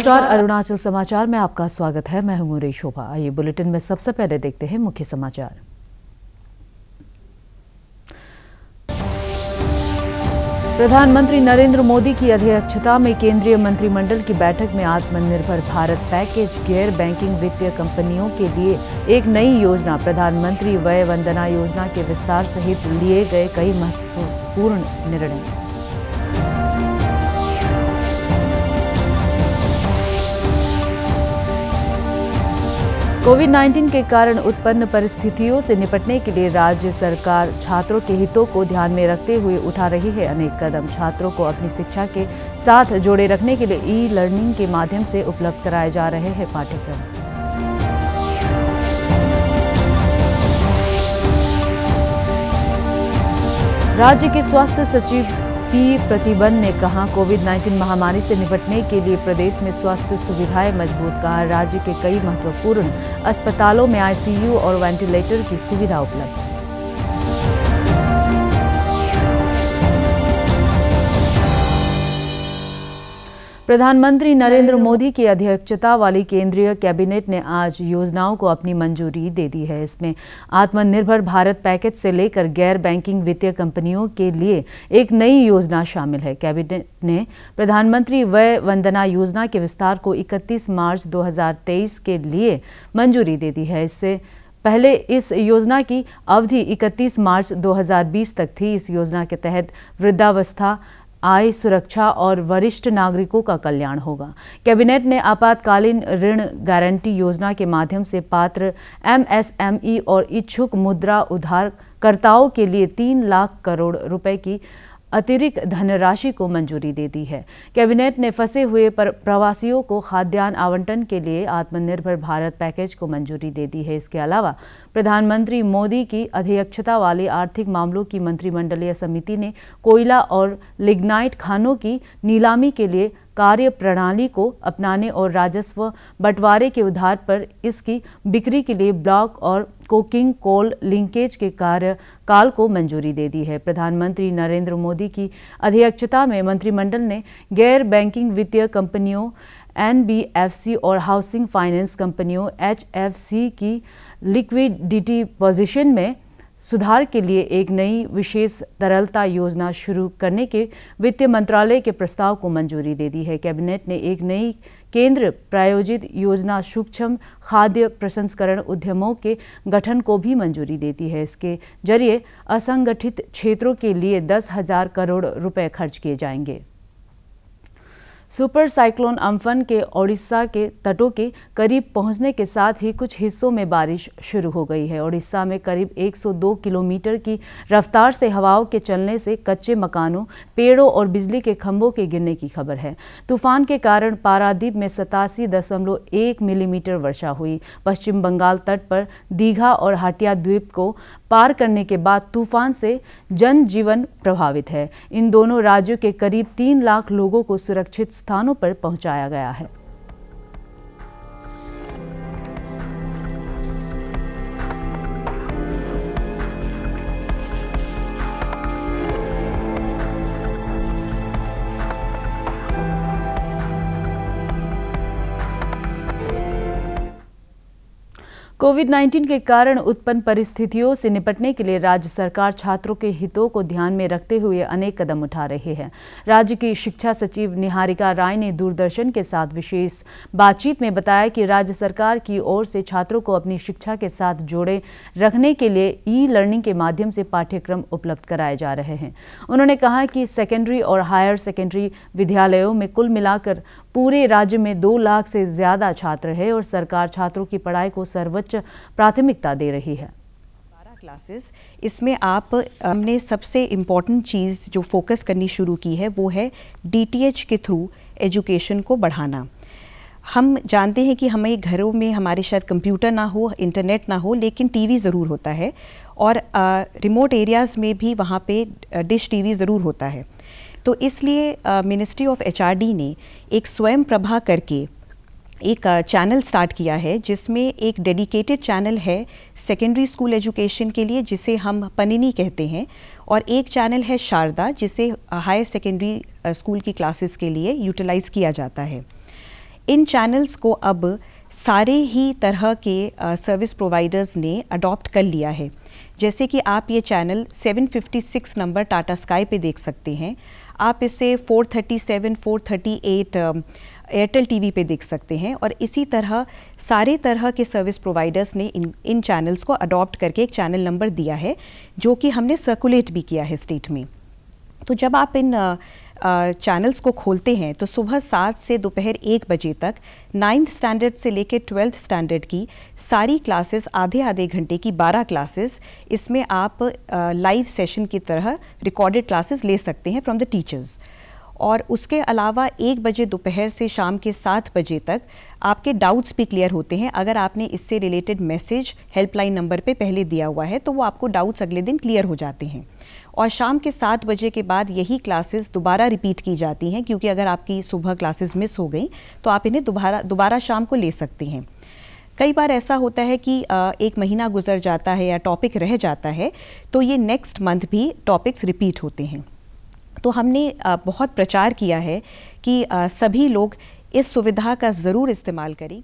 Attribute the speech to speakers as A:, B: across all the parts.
A: नमस्कार अरुणाचल समाचार में आपका स्वागत है मैं हूं शोभा आइए बुलेटिन में सबसे पहले देखते हैं मुख्य समाचार प्रधानमंत्री नरेंद्र मोदी की अध्यक्षता में केंद्रीय मंत्रिमंडल की बैठक में आत्मनिर्भर भारत पैकेज गैर बैंकिंग वित्तीय कंपनियों के लिए एक नई योजना प्रधानमंत्री व्यय वंदना योजना के विस्तार सहित लिए गए कई महत्वपूर्ण निर्णय कोविड 19 के कारण उत्पन्न परिस्थितियों से निपटने के लिए राज्य सरकार छात्रों के हितों को ध्यान में रखते हुए उठा रही है अनेक कदम छात्रों को अपनी शिक्षा के साथ जोड़े रखने के लिए ई लर्निंग के माध्यम से उपलब्ध कराए जा रहे हैं पाठ्यक्रम राज्य के स्वास्थ्य सचिव पी प्रतिबन ने कहा कोविड 19 महामारी से निपटने के लिए प्रदेश में स्वास्थ्य सुविधाएं मजबूत कहा राज्य के कई महत्वपूर्ण अस्पतालों में आईसीयू और वेंटिलेटर की सुविधा उपलब्ध प्रधानमंत्री नरेंद्र मोदी की अध्यक्षता वाली केंद्रीय कैबिनेट ने आज योजनाओं को अपनी मंजूरी दे दी है इसमें आत्मनिर्भर भारत पैकेज से लेकर गैर बैंकिंग वित्तीय कंपनियों के लिए एक नई योजना शामिल है कैबिनेट ने प्रधानमंत्री व्यय वंदना योजना के विस्तार को 31 मार्च 2023 के लिए मंजूरी दे दी है इससे पहले इस योजना की अवधि 31 मार्च 2020 तक थी इस योजना के तहत वृद्धावस्था आय सुरक्षा और वरिष्ठ नागरिकों का कल्याण होगा कैबिनेट ने आपातकालीन ऋण गारंटी योजना के माध्यम से पात्र एमएसएमई और इच्छुक मुद्रा उधारकर्ताओं के लिए तीन लाख करोड़ रुपए की अतिरिक्त धनराशि को मंजूरी दे दी है कैबिनेट ने फंसे हुए प्रवासियों को खाद्यान्न आवंटन के लिए आत्मनिर्भर भारत पैकेज को मंजूरी दे दी है इसके अलावा प्रधानमंत्री मोदी की अध्यक्षता वाली आर्थिक मामलों की मंत्रिमंडलीय समिति ने कोयला और लिग्नाइट खानों की नीलामी के लिए कार्य प्रणाली को अपनाने और राजस्व बंटवारे के उधार पर इसकी बिक्री के लिए ब्लॉक और कोकिंग कोल लिंकेज के कार्य काल को मंजूरी दे दी है प्रधानमंत्री नरेंद्र मोदी की अध्यक्षता में मंत्रिमंडल ने गैर बैंकिंग वित्तीय कंपनियों एनबीएफसी और हाउसिंग फाइनेंस कंपनियों एचएफसी की लिक्विडिटी पोजीशन में सुधार के लिए एक नई विशेष तरलता योजना शुरू करने के वित्त मंत्रालय के प्रस्ताव को मंजूरी दे दी है कैबिनेट ने एक नई केंद्र प्रायोजित योजना सूक्ष्म खाद्य प्रसंस्करण उद्यमों के गठन को भी मंजूरी देती है इसके जरिए असंगठित क्षेत्रों के लिए दस हजार करोड़ रुपए खर्च किए जाएंगे सुपर साइक्लोन अम्फन के ओडिशा के तटों के करीब पहुंचने के साथ ही कुछ हिस्सों में बारिश शुरू हो गई है ओडिशा में करीब 102 किलोमीटर की रफ्तार से हवाओं के चलने से कच्चे मकानों पेड़ों और बिजली के खंभों के गिरने की खबर है तूफान के कारण पारादीप में सतासी मिलीमीटर वर्षा हुई पश्चिम बंगाल तट पर दीघा और हाटिया द्वीप को पार करने के बाद तूफान से जनजीवन प्रभावित है इन दोनों राज्यों के करीब तीन लाख लोगों को सुरक्षित स्थानों पर पहुंचाया गया है कोविड 19 के कारण उत्पन्न परिस्थितियों से निपटने के लिए राज्य सरकार छात्रों के हितों को ध्यान में रखते हुए अनेक कदम उठा रही है राज्य की शिक्षा सचिव निहारिका राय ने दूरदर्शन के साथ विशेष बातचीत में बताया कि राज्य सरकार की ओर से छात्रों को अपनी शिक्षा के साथ जोड़े रखने के लिए ई लर्निंग के माध्यम से पाठ्यक्रम उपलब्ध कराए जा रहे हैं उन्होंने कहा कि सेकेंडरी और हायर सेकेंडरी विद्यालयों में कुल मिलाकर पूरे राज्य में दो लाख से ज्यादा छात्र है और सरकार छात्रों की पढ़ाई को सर्वोच्च प्राथमिकता दे रही है
B: क्लासेस इसमें आप हमने सबसे इम्पॉर्टेंट चीज़ जो फोकस करनी शुरू की है वो है डीटीएच के थ्रू एजुकेशन को बढ़ाना हम जानते हैं कि हमें घरों में हमारे शायद कंप्यूटर ना हो इंटरनेट ना हो लेकिन टीवी ज़रूर होता है और रिमोट एरियाज़ में भी वहाँ पे डिश टीवी ज़रूर होता है तो इसलिए मिनिस्ट्री ऑफ एचआरडी ने एक स्वयं प्रभा करके एक चैनल स्टार्ट किया है जिसमें एक डेडिकेटेड चैनल है सेकेंडरी स्कूल एजुकेशन के लिए जिसे हम पनिनी कहते हैं और एक चैनल है शारदा जिसे हायर सेकेंडरी स्कूल की क्लासेस के लिए यूटिलाइज़ किया जाता है इन चैनल्स को अब सारे ही तरह के सर्विस प्रोवाइडर्स ने अडॉप्ट कर लिया है जैसे कि आप ये चैनल 756 नंबर टाटा स्काई पे देख सकते हैं आप इसे 437, 438 एयरटेल टीवी पे देख सकते हैं और इसी तरह सारे तरह के सर्विस प्रोवाइडर्स ने इन इन चैनल्स को अडॉप्ट करके एक चैनल नंबर दिया है जो कि हमने सर्कुलेट भी किया है स्टेट में तो जब आप इन uh, चैनल्स को खोलते हैं तो सुबह सात से दोपहर एक बजे तक नाइन्थ स्टैंडर्ड से लेकर ट्वेल्थ स्टैंडर्ड की सारी क्लासेस आधे आधे घंटे की बारह क्लासेस इसमें आप लाइव सेशन की तरह रिकॉर्डेड क्लासेस ले सकते हैं फ्रॉम द टीचर्स और उसके अलावा एक बजे दोपहर से शाम के सात बजे तक आपके डाउट्स भी क्लियर होते हैं अगर आपने इससे रिलेटेड मैसेज हेल्पलाइन नंबर पे पहले दिया हुआ है तो वो आपको डाउट्स अगले दिन क्लियर हो जाते हैं और शाम के सात बजे के बाद यही क्लासेस दोबारा रिपीट की जाती हैं क्योंकि अगर आपकी सुबह क्लासेस मिस हो गई तो आप इन्हें दोबारा दोबारा शाम को ले सकते हैं कई बार ऐसा होता है कि एक महीना गुजर जाता है या टॉपिक रह जाता है तो ये नेक्स्ट मंथ भी टॉपिक्स रिपीट होते हैं तो हमने बहुत प्रचार किया है कि सभी लोग इस सुविधा का ज़रूर इस्तेमाल करें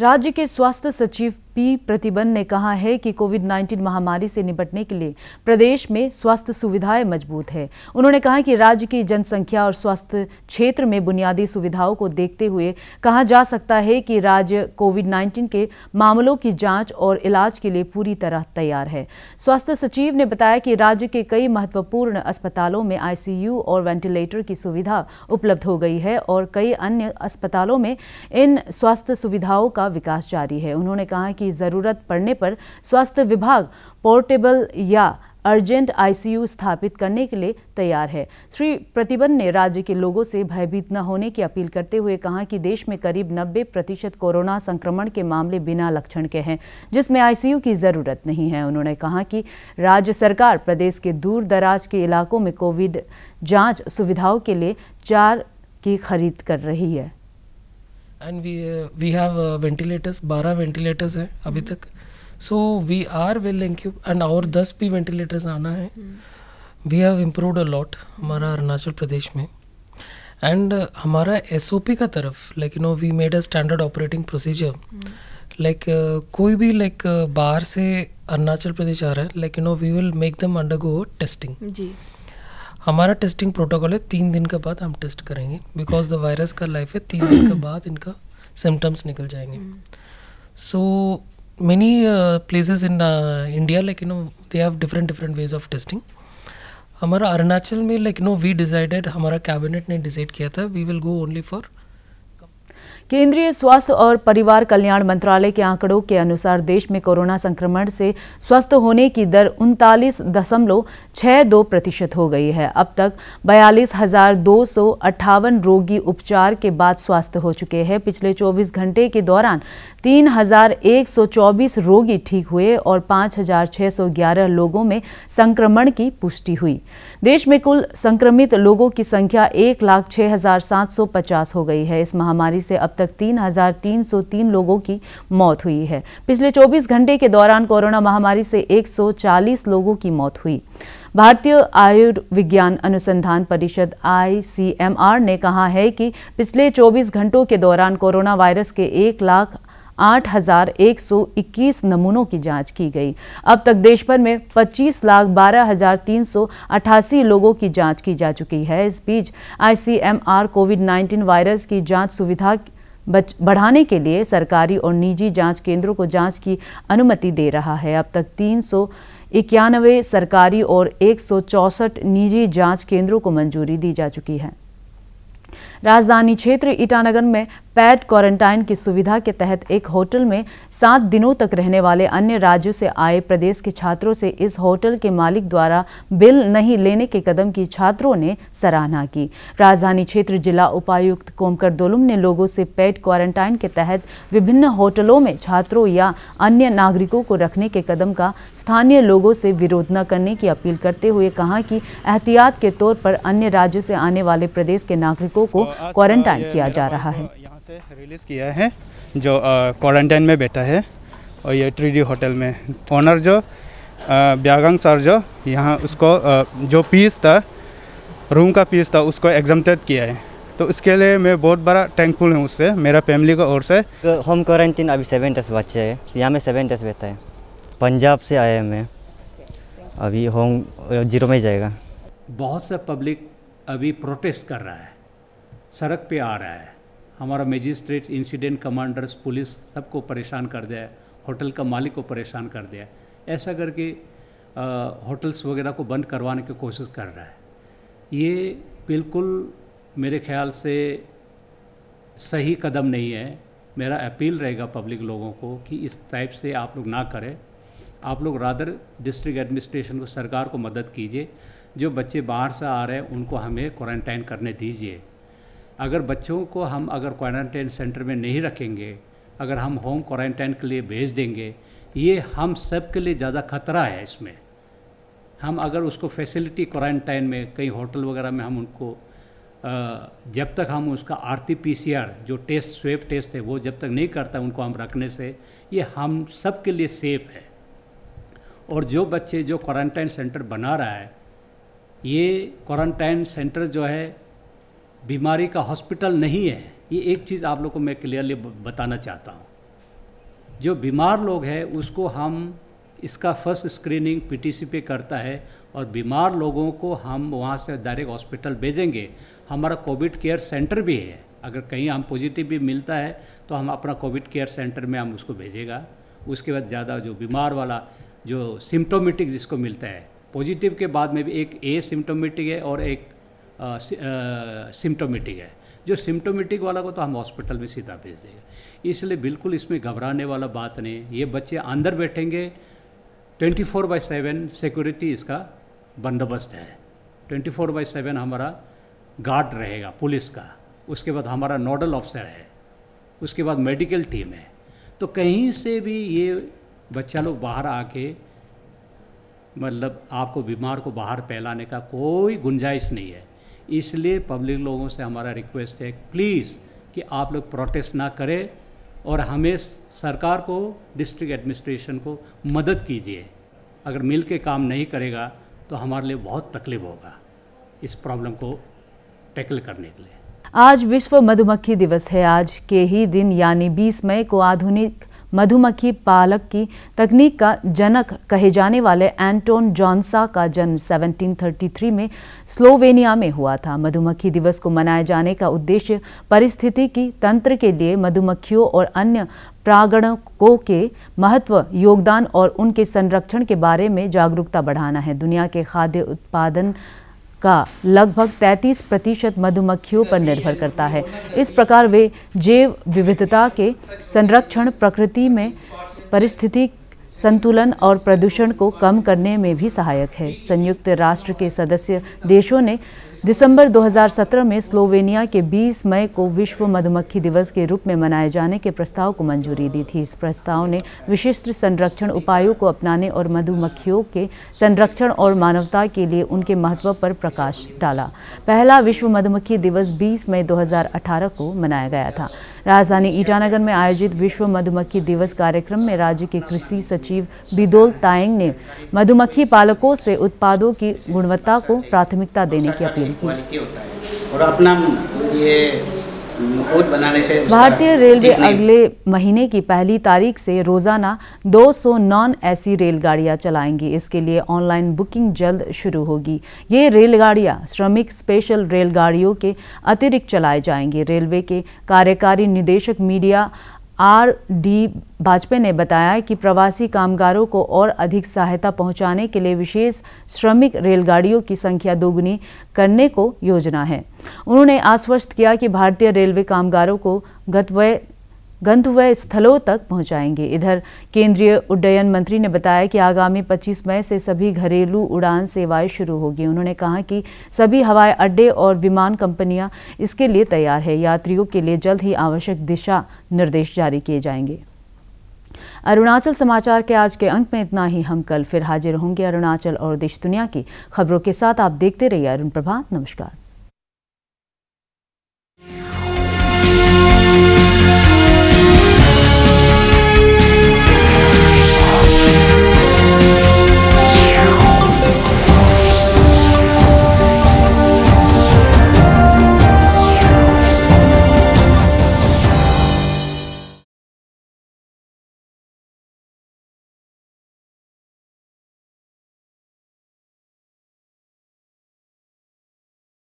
A: राज्य के स्वास्थ्य सचिव एसपी प्रतिबंध ने कहा है कि कोविड 19 महामारी से निपटने के लिए प्रदेश में स्वास्थ्य सुविधाएं मजबूत है उन्होंने कहा कि राज्य की जनसंख्या और स्वास्थ्य क्षेत्र में बुनियादी सुविधाओं को देखते हुए कहा जा सकता है कि राज्य कोविड 19 के मामलों की जाँच और इलाज के लिए पूरी तरह तैयार है स्वास्थ्य सचिव ने बताया कि राज्य के कई महत्वपूर्ण अस्पतालों में आईसीयू और वेंटिलेटर की सुविधा उपलब्ध हो गई है और कई अन्य अस्पतालों में इन स्वास्थ्य सुविधाओं का विकास जारी है उन्होंने कहा कि की ज़रूरत पड़ने पर स्वास्थ्य विभाग पोर्टेबल या अर्जेंट आईसीयू स्थापित करने के लिए तैयार है श्री प्रतिबन ने राज्य के लोगों से भयभीत न होने की अपील करते हुए कहा कि देश में करीब 90 प्रतिशत कोरोना संक्रमण के मामले बिना लक्षण के हैं जिसमें आईसीयू की जरूरत नहीं है उन्होंने कहा कि राज्य सरकार प्रदेश के दूर दराज के इलाकों में कोविड जांच सुविधाओं के लिए चार की खरीद कर रही है
C: and we we have ventilators बारह वेंटिलेटर्स हैं अभी तक so we are well you and और दस भी वेंटिलेटर्स आना है we have improved a lot हमारा अरुणाचल प्रदेश में एंड uh, हमारा एस ओ पी का तरफ like you know we made a standard operating procedure like कोई भी लाइक uh, बाहर से अरुणाचल प्रदेश आ रहा है like you know we will make them undergo testing जी हमारा टेस्टिंग प्रोटोकॉल है तीन दिन के बाद हम टेस्ट करेंगे बिकॉज द वायरस का लाइफ है तीन दिन के बाद इनका सिम्टम्स निकल जाएंगे so many places in India like you know they have different different ways of testing हमारा अरुणाचल में लाइक नो वी डिसाइडेड हमारा कैबिनेट ने डिसाइड किया था we will go only for
A: केंद्रीय स्वास्थ्य और परिवार कल्याण मंत्रालय के आंकड़ों के अनुसार देश में कोरोना संक्रमण से स्वस्थ होने की दर उनतालीस दशमलव छः दो प्रतिशत हो गई है अब तक बयालीस हजार दो सौ अट्ठावन रोगी उपचार के बाद स्वस्थ हो चुके हैं पिछले 24 घंटे के दौरान 3,124 रोगी ठीक हुए और 5,611 लोगों में संक्रमण की पुष्टि हुई देश में कुल संक्रमित लोगों की संख्या एक लाख छः हजार सात सौ पचास हो गई है इस महामारी से अब तक 3,303 लोगों की मौत हुई है पिछले 24 घंटे के दौरान कोरोना महामारी से 140 लोगों की मौत हुई भारतीय आयुर्विज्ञान अनुसंधान परिषद आईसीएमआर ने कहा है कि पिछले 24 घंटों के दौरान कोरोना वायरस के एक लाख 8,121 नमूनों की जांच की गई अब तक देश भर में पच्चीस लाख बारह हजार तीन सौ अठासी लोगों की जांच की जा चुकी है इस बीच आईसीएमआर कोविड 19 वायरस की जांच सुविधा बढ़ाने के लिए सरकारी और निजी जांच केंद्रों को जांच की अनुमति दे रहा है अब तक तीन सौ इक्यानवे सरकारी और एक निजी जांच केंद्रों को मंजूरी दी जा चुकी है राजधानी क्षेत्र ईटानगर में पैड क्वारंटाइन की सुविधा के तहत एक होटल में सात दिनों तक रहने वाले अन्य राज्यों से आए प्रदेश के छात्रों से इस होटल के मालिक द्वारा बिल नहीं लेने के कदम की छात्रों ने सराहना की राजधानी क्षेत्र जिला उपायुक्त कोमकर दोलुम ने लोगों से पेड क्वारंटाइन के तहत विभिन्न होटलों में छात्रों या अन्य नागरिकों को रखने के कदम का स्थानीय लोगों से विरोध न करने की अपील करते हुए कहा कि एहतियात के तौर पर अन्य राज्यों से आने वाले प्रदेश के नागरिकों को क्वारंटाइन किया जा रहा है यहाँ
B: से रिलीज
C: किया है जो क्वारंटाइन में बैठा है और ये ट्री होटल में ओनर जो ब्यागंग सर जो यहाँ उसको जो पीस था रूम का पीस था उसको एग्जामटेड किया है तो उसके लिए मैं बहुत बड़ा थैंकफुल हूँ उससे मेरा फैमिली को और से तो होम क्वारंटीन अभी सेवन डेज बच्चे हैं तो यहाँ में सेवन डेज बैठा है पंजाब से आया मैं अभी होम जीरो में जाएगा बहुत सा पब्लिक अभी प्रोटेस्ट कर रहा है सड़क पे आ रहा है हमारा मजिस्ट्रेट इंसिडेंट कमांडर्स पुलिस सबको परेशान कर दिया है होटल का मालिक को परेशान कर दिया है ऐसा करके होटल्स वगैरह को बंद करवाने की कोशिश कर रहा है ये बिल्कुल मेरे ख्याल से सही कदम नहीं है मेरा अपील रहेगा पब्लिक लोगों को कि इस टाइप से आप लोग ना करें आप लोग रादर डिस्ट्रिक्ट एडमिनिस्ट्रेशन को सरकार को मदद कीजिए जो बच्चे बाहर से आ रहे हैं उनको हमें क्वारंटाइन करने दीजिए अगर बच्चों को हम अगर क्वारंटाइन सेंटर में नहीं रखेंगे अगर हम होम क्वारंटाइन के लिए भेज देंगे ये हम सब के लिए ज़्यादा खतरा है इसमें हम अगर उसको फैसिलिटी क्वारंटाइन में कहीं होटल वगैरह में हम उनको जब तक हम उसका R T P C R जो टेस्ट स्वेप टेस्ट है वो जब तक नहीं करता उनको हम रखने से ये हम सब के लिए सेफ है और जो बच्चे जो क्वारंटाइन सेंटर बना रहा है ये क्वारंटाइन सेंटर जो है बीमारी का हॉस्पिटल नहीं है ये एक चीज़ आप लोग को मैं क्लियरली बताना चाहता हूँ जो बीमार लोग हैं उसको हम इसका फर्स्ट स्क्रीनिंग पीटीसी पे करता है और बीमार लोगों को हम वहाँ से डायरेक्ट हॉस्पिटल भेजेंगे हमारा कोविड केयर सेंटर भी है अगर कहीं हम पॉजिटिव भी मिलता है तो हम अपना कोविड केयर सेंटर में हम उसको भेजेगा उसके बाद ज़्यादा जो बीमार वाला जो सिम्टोमेटिक जिसको मिलता है पॉजिटिव के बाद में भी एक ए सिम्टोमेटिक है और एक सिम्टोमेटिक है जो सिम्टोमेटिक वाला को तो हम हॉस्पिटल में सीधा भेज देंगे इसलिए बिल्कुल इसमें घबराने वाला बात नहीं ये बच्चे अंदर बैठेंगे twenty four by seven security इसका बंदोबस्त है ट्वेंटी फोर बाई सेवन हमारा गार्ड रहेगा पुलिस का उसके बाद हमारा नोडल ऑफिसर है उसके बाद मेडिकल टीम है तो कहीं से भी ये बच्चा लोग बाहर आके मतलब आपको बीमार को बाहर फैलाने का कोई गुंजाइश नहीं है इसलिए पब्लिक लोगों से हमारा रिक्वेस्ट है प्लीज़ कि आप लोग प्रोटेस्ट ना करें और हमें सरकार को डिस्ट्रिक्ट एडमिनिस्ट्रेशन को मदद कीजिए अगर मिल के काम नहीं करेगा तो हमारे लिए बहुत तकलीफ होगा इस प्रॉब्लम को टैकल करने के लिए
A: आज विश्व मधुमक्खी दिवस है आज के ही दिन यानी 20 मई को आधुनिक मधुमक्खी पालक की तकनीक का जनक कहे जाने वाले एंटोन जॉनसा का जन्म 1733 में स्लोवेनिया में हुआ था मधुमक्खी दिवस को मनाए जाने का उद्देश्य परिस्थिति की तंत्र के लिए मधुमक्खियों और अन्य प्रागणकों के महत्व योगदान और उनके संरक्षण के बारे में जागरूकता बढ़ाना है दुनिया के खाद्य उत्पादन का लगभग 33 प्रतिशत मधुमक्खियों पर निर्भर करता है इस प्रकार वे जैव विविधता के संरक्षण प्रकृति में परिस्थिति संतुलन और प्रदूषण को कम करने में भी सहायक है संयुक्त राष्ट्र के सदस्य देशों ने दिसंबर 2017 में स्लोवेनिया के 20 मई को विश्व मधुमक्खी दिवस के रूप में मनाए जाने के प्रस्ताव को मंजूरी दी थी इस प्रस्ताव ने विशिष्ट संरक्षण उपायों को अपनाने और मधुमक्खियों के संरक्षण और मानवता के लिए उनके महत्व पर प्रकाश डाला पहला विश्व मधुमक्खी दिवस 20 मई 2018 को मनाया गया था राजधानी ईटानगर में आयोजित विश्व मधुमक्खी दिवस कार्यक्रम में राज्य के कृषि सचिव बिदोल तायेंग ने मधुमक्खी पालकों से उत्पादों की गुणवत्ता को प्राथमिकता देने की अपील
C: की और अपना ये भारतीय रेलवे अगले
A: महीने की पहली तारीख से रोजाना 200 नॉन सी रेलगाड़ियां चलाएंगी इसके लिए ऑनलाइन बुकिंग जल्द शुरू होगी ये रेलगाड़ियां श्रमिक स्पेशल रेलगाड़ियों के अतिरिक्त चलाए जाएंगे रेलवे के कार्यकारी निदेशक मीडिया आर डी बाजपे ने बताया कि प्रवासी कामगारों को और अधिक सहायता पहुंचाने के लिए विशेष श्रमिक रेलगाड़ियों की संख्या दोगुनी करने को योजना है उन्होंने आश्वस्त किया कि भारतीय रेलवे कामगारों को गतवय गंतव्य स्थलों तक पहुंचाएंगे इधर केंद्रीय उड्डयन मंत्री ने बताया कि आगामी 25 मई से सभी घरेलू उड़ान सेवाएं शुरू होगी उन्होंने कहा कि सभी हवाई अड्डे और विमान कंपनियां इसके लिए तैयार है यात्रियों के लिए जल्द ही आवश्यक दिशा निर्देश जारी किए जाएंगे अरुणाचल समाचार के आज के अंक में इतना ही हम कल फिर हाजिर होंगे अरुणाचल और देश दुनिया की खबरों के साथ आप देखते रहिए अरुण प्रभा नमस्कार